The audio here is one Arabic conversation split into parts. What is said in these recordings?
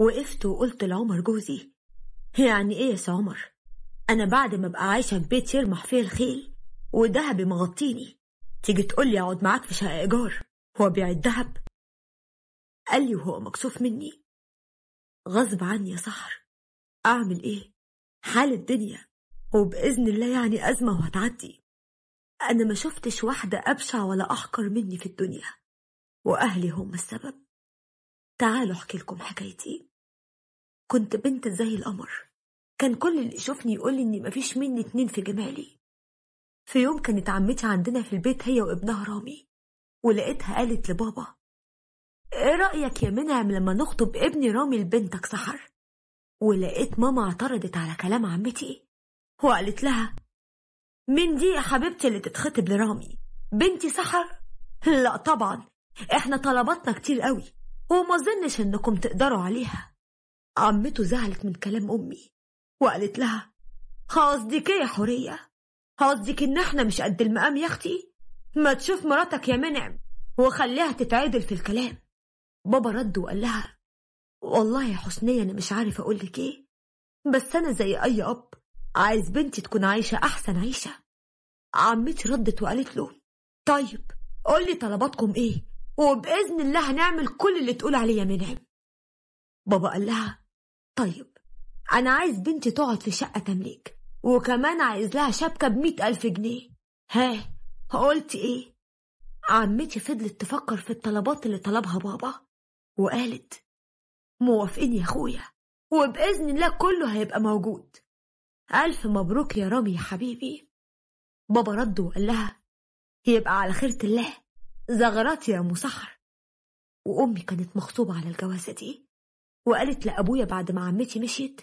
وقفت وقلت لعمر جوزي يعني ايه يا سي عمر انا بعد ما ابقى عايشه في بيت يرمح فيه الخيل ودهبي مغطيني تيجي تقولي اقعد معاك في شقه ايجار وابيع الدهب قال لي وهو مكسوف مني غصب عني يا صحر اعمل ايه حال الدنيا وباذن الله يعني ازمه وهتعدي انا ما شفتش واحده ابشع ولا احقر مني في الدنيا واهلي هم السبب تعالوا احكي لكم حكايتي كنت بنت زي القمر كان كل اللي يشوفني يقول لي مفيش مني اتنين في جمالي في يوم كانت عمتي عندنا في البيت هي وابنها رامي ولقيتها قالت لبابا ايه رأيك يا منعم لما نخطب ابني رامي لبنتك سحر ولقيت ماما اعترضت على كلام عمتي وقالت لها مين دي يا حبيبتي اللي تتخطب لرامي بنتي سحر لا طبعا احنا طلباتنا كتير قوي وما ظنش انكم تقدروا عليها عمته زعلت من كلام امي وقالت لها قصدك ايه يا حوريه قصدك ان احنا مش قد المقام يا اختي ما تشوف مراتك يا منعم وخليها تتعدل في الكلام بابا رد وقال لها والله يا حسنية أنا مش عارف اقول لك إيه بس أنا زي أي أب عايز بنتي تكون عايشة أحسن عيشة عمتي ردت وقالت له طيب قولي طلباتكم إيه وبإذن الله هنعمل كل اللي تقول عليه يا منعم بابا قال لها طيب أنا عايز بنتي تقعد في شقة تمليك وكمان عايز لها شبكة بمئة ألف جنيه ها قلت إيه عمتي فضلت تفكر في الطلبات اللي طلبها بابا وقالت موافقين يا أخويا وبإذن الله كله هيبقى موجود ألف مبروك يا رامي يا حبيبي بابا رد وقال لها يبقى على خيرة الله زغرات يا مسحر وأمي كانت مخطوبة على الجوازة دي وقالت لأبويا بعد ما عمتي مشيت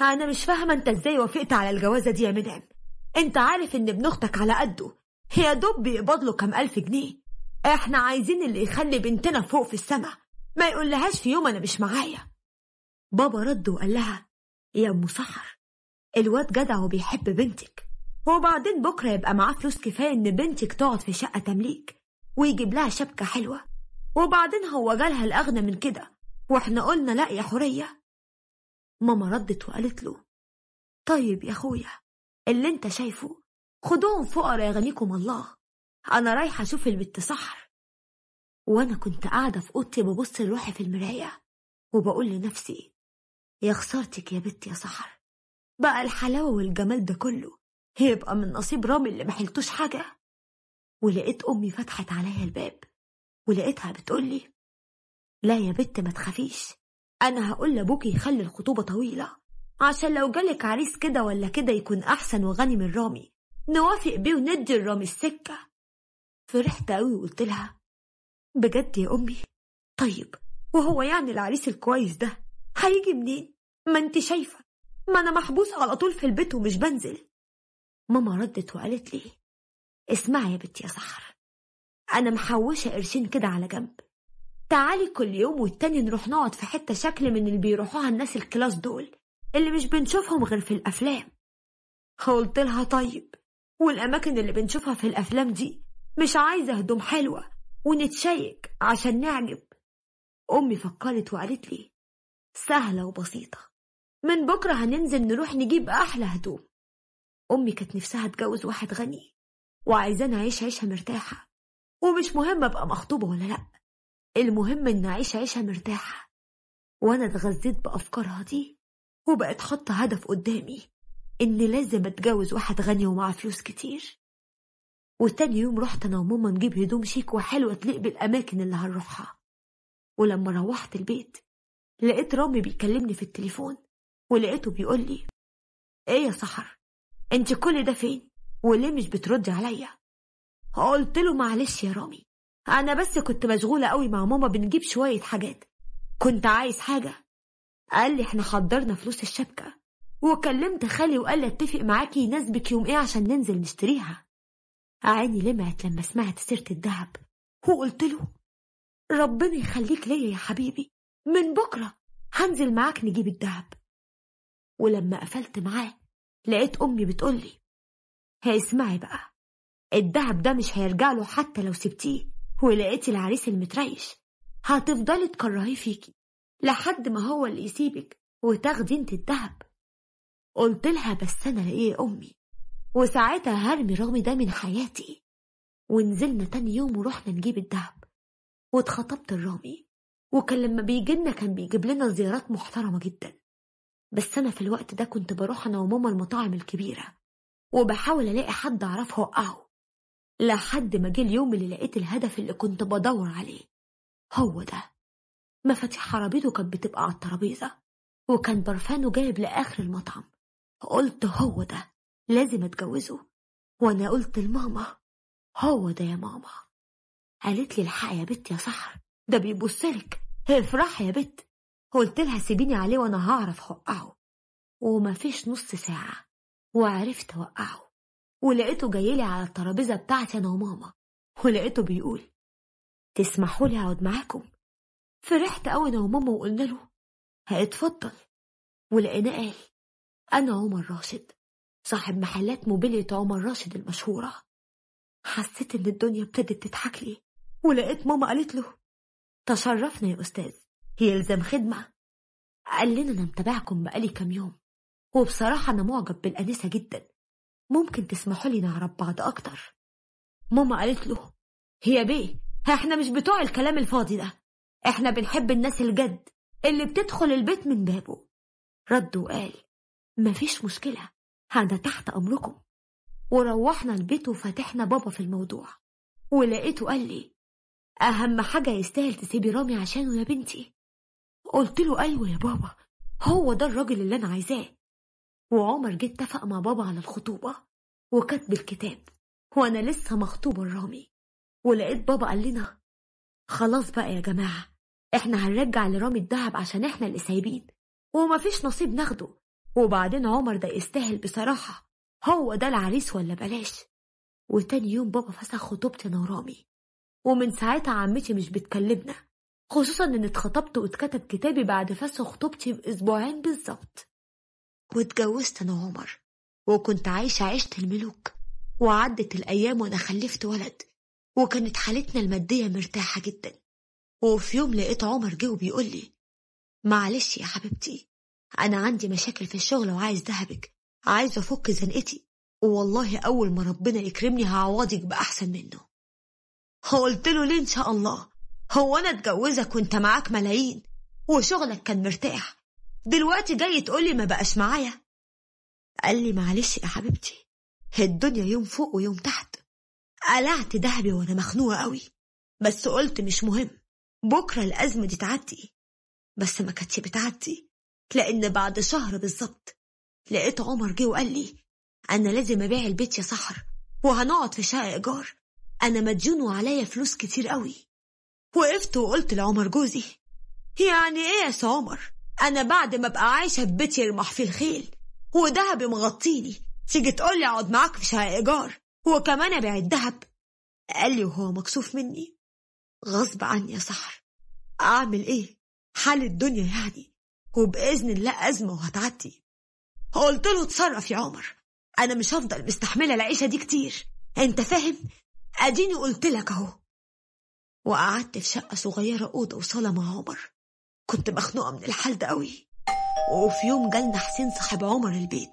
أنا مش فاهمة أنت إزاي وافقت على الجوازة دي يا منعم أنت عارف إن ابن أختك على قده يا دوب بيقبض له كام ألف جنيه إحنا عايزين اللي يخلي بنتنا فوق في السما ما يقولهاش في يوم أنا مش معايا بابا رد وقال لها يا أم سحر الواد جدع وبيحب بنتك وبعدين بكرة يبقى معاه فلوس كفاية إن بنتك تقعد في شقة تمليك ويجيب لها شبكة حلوة وبعدين هو جالها الأغنى من كده وإحنا قلنا لأ يا حورية ماما ردت وقالت له طيب يا أخويا اللي أنت شايفه خدوهم فقرا يغنيكم الله أنا رايحة أشوف البت سحر وأنا كنت قاعدة في أوضتي ببص لروحي في المراية وبقول لنفسي يا خسارتك يا بت يا سحر بقى الحلاوة والجمال ده كله هيبقى من نصيب رامي اللي محلتوش حاجة ولقيت أمي فتحت عليا الباب ولقيتها بتقولي لا يا بت ما تخافيش أنا هقول لأبوكي يخلي الخطوبة طويلة عشان لو جالك عريس كده ولا كده يكون أحسن وغني من رامي نوافق بيه وندي الرامي السكة فرحت أوي وقلت لها بجد يا أمي طيب وهو يعني العريس الكويس ده هيجي منين ما انت شايفة ما أنا محبوس على طول في البيت ومش بنزل ماما ردت وقالت لي اسمعي يا بنتي يا سحر أنا محوشة قرشين كده على جنب تعالي كل يوم والتاني نروح نقعد في حتة شكل من اللي بيروحوها الناس الكلاس دول اللي مش بنشوفهم غير في الأفلام قلت لها طيب والأماكن اللي بنشوفها في الأفلام دي مش عايزة هدوم حلوة ونتشيك عشان نعجب أمي فكرت وقالت لي سهلة وبسيطة من بكرة هننزل نروح نجيب أحلى هدوم أمي كانت نفسها تجوز واحد غني وعايزاني أعيش عيشة مرتاحة ومش مهم أبقى مخطوبة ولا لأ المهم إن أعيش عيشة مرتاحة وأنا اتغذيت بأفكارها دي وبقت حاطة هدف قدامي إن لازم أتجوز واحد غني ومعاه فلوس كتير وتاني يوم رحت أنا وماما نجيب هدوم شيك وحلوة تليق بالأماكن اللي هنروحها ولما روحت البيت لقيت رامي بيكلمني في التليفون ولقيته بيقولي ايه يا سحر انت كل ده فين وليه مش بترد عليا قلت له معلش يا رامي انا بس كنت مشغوله قوي مع ماما بنجيب شويه حاجات كنت عايز حاجه قال لي احنا حضرنا فلوس الشبكه وكلمت خالي وقال لي اتفق معاكي يناسبك يوم ايه عشان ننزل نشتريها عيني لمعت لما سمعت سيره الدهب وقلت له ربنا يخليك ليا يا حبيبي من بكره هنزل معاك نجيب الدهب ولما قفلت معاه لقيت امي بتقولي هي اسمعي بقى الدهب ده مش هيرجعله حتى لو سبتيه ولقيتي العريس المتريش هتفضلي تكرهيه فيكي لحد ما هو اللي يسيبك وتاخدي انت الدهب قلت لها بس انا لاقيه امي وساعتها هرمي الرغم ده من حياتي ونزلنا تاني يوم ورحنا نجيب الدهب واتخطبت الرامي وكان لما بيجي كان بيجيب لنا زيارات محترمه جدا بس انا في الوقت ده كنت بروح انا وماما المطاعم الكبيره وبحاول ألاقي حد أعرف أوقعه لحد ما جه اليوم اللي لقيت الهدف اللي كنت بدور عليه هو ده مفاتيح عربيته كانت بتبقى على الترابيزة وكان برفانه جايب لآخر المطعم قلت هو ده لازم أتجوزه وأنا قلت لماما هو ده يا ماما قالت لي الحق يا بت يا صحر ده بيبصلك افرح يا بت قلت لها سيبيني عليه وانا هعرف حقه ومفيش نص ساعة وعرفت أوقعه ولقيته جايلي على الترابيزة بتاعتي أنا وماما ولقيته بيقول تسمحوا لي أقعد معاكم فرحت أوي أنا وماما وقلنا له هاتفضل ولقيناه قال أنا عمر راشد صاحب محلات موبيلية عمر راشد المشهورة حسيت إن الدنيا ابتدت تضحك لي ولقيت ماما قالت له تشرفنا يا أستاذ يلزم خدمة قال لنا أنا متابعكم بقالي كام يوم وبصراحة أنا معجب بالأنسة جدا ممكن تسمحوا لي نعرف بعض أكتر ماما قالت له هي بيه احنا مش بتوع الكلام الفاضي ده احنا بنحب الناس الجد اللي بتدخل البيت من بابه رد وقال مفيش مشكلة أنا تحت أمركم وروحنا البيت وفتحنا بابا في الموضوع ولقيته قال لي أهم حاجة يستاهل تسيبي رامي عشانه يا بنتي قلت له أيوة يا بابا هو ده الراجل اللي أنا عايزاه وعمر جه اتفق مع بابا على الخطوبة وكتب الكتاب وأنا لسه مخطوبة لرامي ولقيت بابا قال لنا خلاص بقى يا جماعة احنا هنرجع لرامي الدهب عشان احنا اللي سايبين ومفيش نصيب ناخده وبعدين عمر ده يستاهل بصراحة هو ده العريس ولا بلاش وتاني يوم بابا فسخ خطوبتي انا ورامي ومن ساعتها عمتي مش بتكلمنا خصوصا ان اتخطبت واتكتب كتابي بعد فسخ خطوبتي باسبوعين بالظبط واتجوزت أنا عمر وكنت عايشة عيشة الملوك وعدت الأيام وأنا خلفت ولد وكانت حالتنا المادية مرتاحة جدا وفي يوم لقيت عمر جه وبيقول لي معلش يا حبيبتي أنا عندي مشاكل في الشغل وعايز ذهبك عايز أفك زنقتي والله أول ما ربنا يكرمني هعوضك بأحسن منه قلت له ليه إن شاء الله هو أنا أتجوزك وأنت معاك ملايين وشغلك كان مرتاح دلوقتي جاي تقولي ما بقاش معايا قال لي معلش يا حبيبتي الدنيا يوم فوق ويوم تحت قلعت دهبي وانا مخنوقه قوي بس قلت مش مهم بكره الازمه دي تعدي بس ما كانتش بتعدي لان بعد شهر بالظبط لقيت عمر جه وقال لي انا لازم ابيع البيت يا سحر وهنقعد في شقه ايجار انا مديون وعليا فلوس كتير قوي وقفت وقلت لعمر جوزي يعني ايه يا عمر أنا بعد ما أبقى عايشة في بيتي يرمح في الخيل ودهبي مغطيني تيجي تقولي أقعد معاك في شقة إيجار وكمان أبيع الدهب قال لي وهو مكسوف مني غصب عني يا سحر أعمل إيه حال الدنيا يعني وبإذن الله أزمة وهتعدي قلت له اتصرف يا عمر أنا مش هفضل مستحملة العيشة دي كتير أنت فاهم أديني قلت لك أهو وقعدت في شقة صغيرة أوضة وصالة مع عمر كنت مخنوقة من الحال ده قوي وفي يوم جالنا حسين صاحب عمر البيت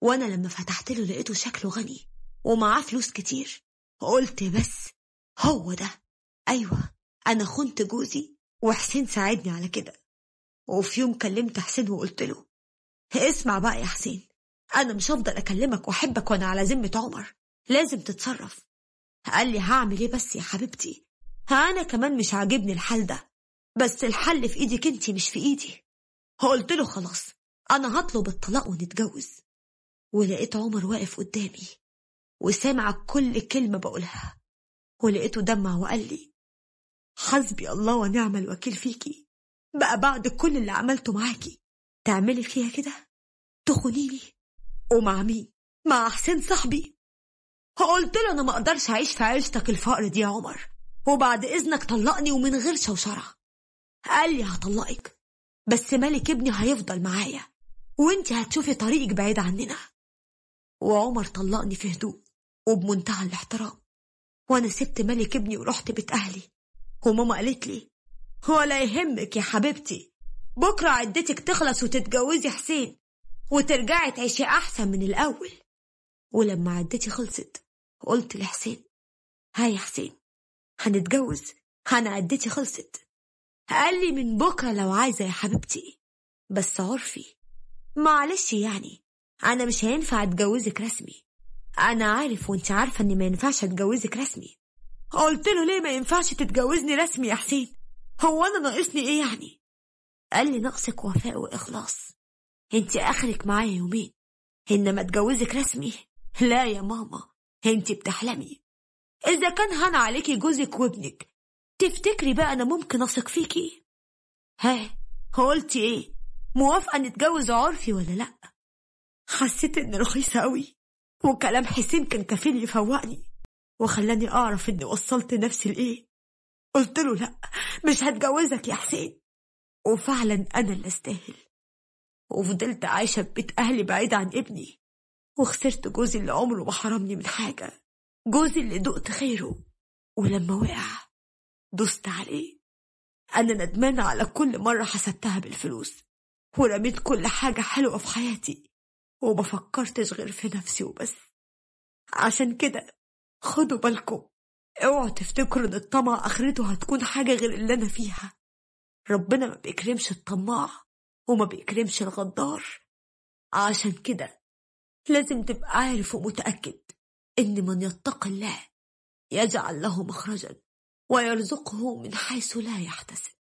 وأنا لما فتحت له لقيته شكله غني ومعاه فلوس كتير قلت بس هو ده أيوة أنا خنت جوزي وحسين ساعدني على كده وفي يوم كلمت حسين وقلت له اسمع بقى يا حسين أنا مش هفضل أكلمك وأحبك وأنا على ذمة عمر لازم تتصرف قال لي هعمل إيه بس يا حبيبتي أنا كمان مش عاجبني الحال ده بس الحل في ايدك انت مش في ايدي قلت له خلاص انا هطلب الطلاق ونتجوز ولقيت عمر واقف قدامي وسامع كل كلمة بقولها ولقيته دمع وقال لي حسبي الله ونعم الوكيل فيكي بقى بعد كل اللي عملته معاكي تعملي فيها كده تخونيني ومع مين مع حسين صاحبي قلت له انا ما اقدرش اعيش في عيشتك الفقر دي يا عمر وبعد اذنك طلقني ومن غير شوشره قال لي هطلقك بس ملك ابني هيفضل معايا وانت هتشوفي طريقك بعيد عننا وعمر طلقني في هدوء وبمنتهى الاحترام وانا سبت ملك ابني ورحت بيت اهلي وماما قالت لي ولا يهمك يا حبيبتي بكرة عدتك تخلص وتتجوزي حسين وترجعي تعيشي أحسن من الأول ولما عدتي خلصت قلت لحسين هاي يا حسين هنتجوز أنا عدتي خلصت قال لي من بكرة لو عايزة يا حبيبتي بس عرفي معلش يعني أنا مش هينفع أتجوزك رسمي أنا عارف وأنت عارفة إني ما ينفعش أتجوزك رسمي قلت له ليه ما ينفعش تتجوزني رسمي يا حسين هو أنا ناقصني إيه يعني قال لي ناقصك وفاء وإخلاص أنت آخرك معايا يومين إنما أتجوزك رسمي لا يا ماما أنت بتحلمي إذا كان هان عليكي جوزك وابنك تفتكري بقى أنا ممكن أثق فيكي؟ ها قلتي إيه؟ موافقة نتجوز عرفي ولا لأ؟ حسيت إن رخيصة أوي وكلام حسين كان كفيل يفوقني وخلاني أعرف إني وصلت نفسي لإيه قلت له لأ مش هتجوزك يا حسين وفعلا أنا اللي أستاهل وفضلت عايشة في بيت أهلي بعيد عن ابني وخسرت جوزي اللي عمره ما حرمني من حاجة جوزي اللي دقت خيره ولما وقع دست عليه أنا ندمانة على كل مرة حسدتها بالفلوس ورميت كل حاجة حلوة في حياتي وما فكرتش غير في نفسي وبس عشان كده خدوا بالكم اوعوا تفتكروا ان الطمع اخرته هتكون حاجة غير اللي انا فيها ربنا ما بيكرمش الطماع وما بيكرمش الغدار عشان كده لازم تبقى عارف ومتأكد إن من يتق الله يجعل له مخرجا ويرزقه من حيث لا يحتسب